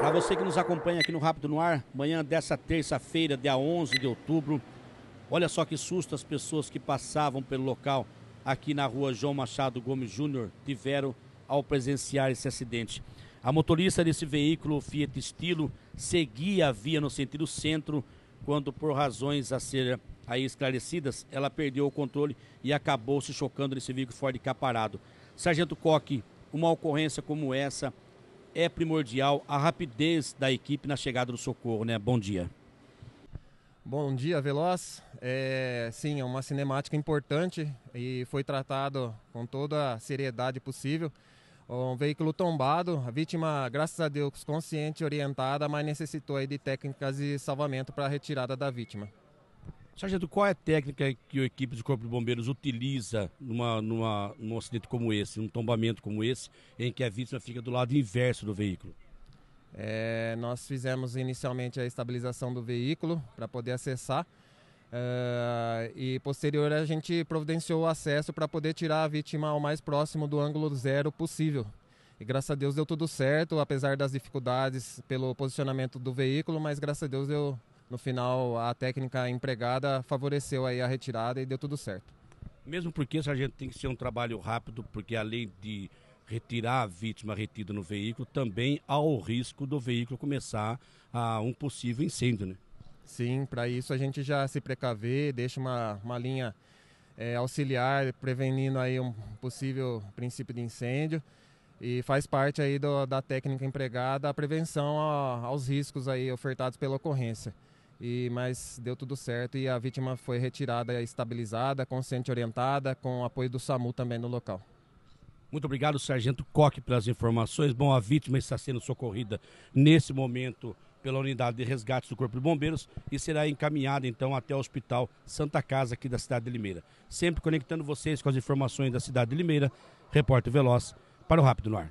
Para você que nos acompanha aqui no Rápido no Ar, manhã dessa terça-feira, dia 11 de outubro, olha só que susto as pessoas que passavam pelo local aqui na rua João Machado Gomes Júnior tiveram ao presenciar esse acidente. A motorista desse veículo Fiat Stilo seguia a via no sentido centro quando, por razões a ser aí esclarecidas, ela perdeu o controle e acabou se chocando nesse veículo Ford Caparado. Sargento Coque, uma ocorrência como essa é primordial a rapidez da equipe na chegada do socorro, né? Bom dia. Bom dia, Veloz. É, sim, é uma cinemática importante e foi tratado com toda a seriedade possível. É um veículo tombado, a vítima, graças a Deus, consciente e orientada, mas necessitou de técnicas de salvamento para a retirada da vítima. Sargento, qual é a técnica que a equipe do Corpo de Bombeiros utiliza numa, numa, num acidente como esse, num tombamento como esse, em que a vítima fica do lado inverso do veículo? É, nós fizemos inicialmente a estabilização do veículo para poder acessar. Uh, e posterior a gente providenciou o acesso para poder tirar a vítima ao mais próximo do ângulo zero possível. E graças a Deus deu tudo certo, apesar das dificuldades pelo posicionamento do veículo, mas graças a Deus deu, no final a técnica empregada favoreceu aí a retirada e deu tudo certo. Mesmo porque, sargento, tem que ser um trabalho rápido, porque além de retirar a vítima retida no veículo, também há o risco do veículo começar a um possível incêndio, né? Sim, para isso a gente já se precaver, deixa uma, uma linha é, auxiliar, prevenindo aí um possível princípio de incêndio e faz parte aí do, da técnica empregada a prevenção a, aos riscos aí ofertados pela ocorrência. E, mas deu tudo certo e a vítima foi retirada, estabilizada, consciente orientada, com apoio do SAMU também no local. Muito obrigado, Sargento Coque, pelas informações. Bom, a vítima está sendo socorrida nesse momento pela unidade de resgate do Corpo de Bombeiros e será encaminhada então até o Hospital Santa Casa aqui da cidade de Limeira. Sempre conectando vocês com as informações da cidade de Limeira, repórter Veloz para o Rápido no Ar.